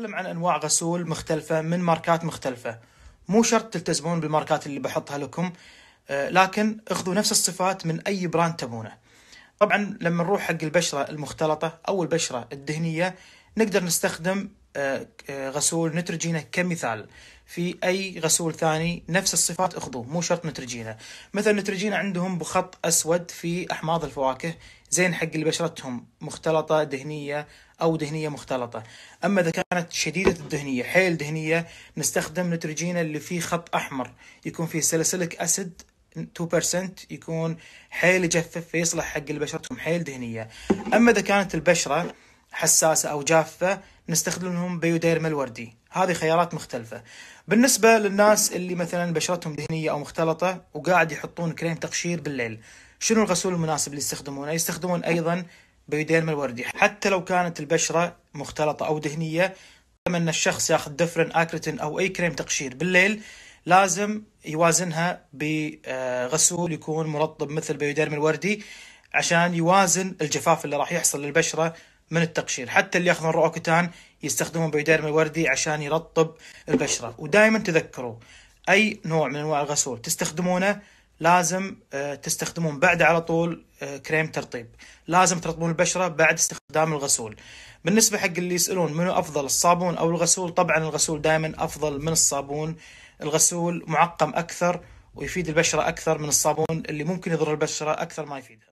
نتكلم عن انواع غسول مختلفه من ماركات مختلفه مو شرط تلتزمون بالماركات اللي بحطها لكم آه، لكن اخذوا نفس الصفات من اي براند تبونه طبعا لما نروح حق البشره المختلطه او البشره الدهنيه نقدر نستخدم آه، آه، غسول نترجينا كمثال في اي غسول ثاني نفس الصفات اخذوه مو شرط نترجينا مثلا نترجينا عندهم بخط اسود في احماض الفواكه زين حق اللي بشرتهم مختلطه دهنيه او دهنيه مختلطه اما اذا كانت شديده الدهنيه حيل دهنيه نستخدم نترجينا اللي فيه خط احمر يكون فيه سلسلك اسيد 2% يكون حيل يجفف فيصلح حق اللي بشرتهم حيل دهنيه اما اذا كانت البشره حساسه او جافه نستخدمهم بيوديرما الوردي هذه خيارات مختلفة بالنسبة للناس اللي مثلا بشرتهم دهنية أو مختلطة وقاعد يحطون كريم تقشير بالليل شنو الغسول المناسب اللي يستخدمونه يستخدمون أيضا بيوديرما الوردي حتى لو كانت البشرة مختلطة أو دهنية لما أن الشخص ياخذ دفرن أكريتين أو أي كريم تقشير بالليل لازم يوازنها بغسول يكون مرطب مثل بيوديرما الوردي عشان يوازن الجفاف اللي راح يحصل للبشره من التقشير حتى اللي ياخذون روكتان يستخدمون بيوديرم الوردي عشان يرطب البشرة ودائما تذكروا أي نوع من أنواع الغسول تستخدمونه لازم آه، تستخدمون بعد على طول آه، كريم ترطيب لازم ترطبون البشرة بعد استخدام الغسول بالنسبة حق اللي يسألون منو أفضل الصابون أو الغسول طبعا الغسول دائما أفضل من الصابون الغسول معقم أكثر ويفيد البشرة أكثر من الصابون اللي ممكن يضر البشرة أكثر ما يفيدها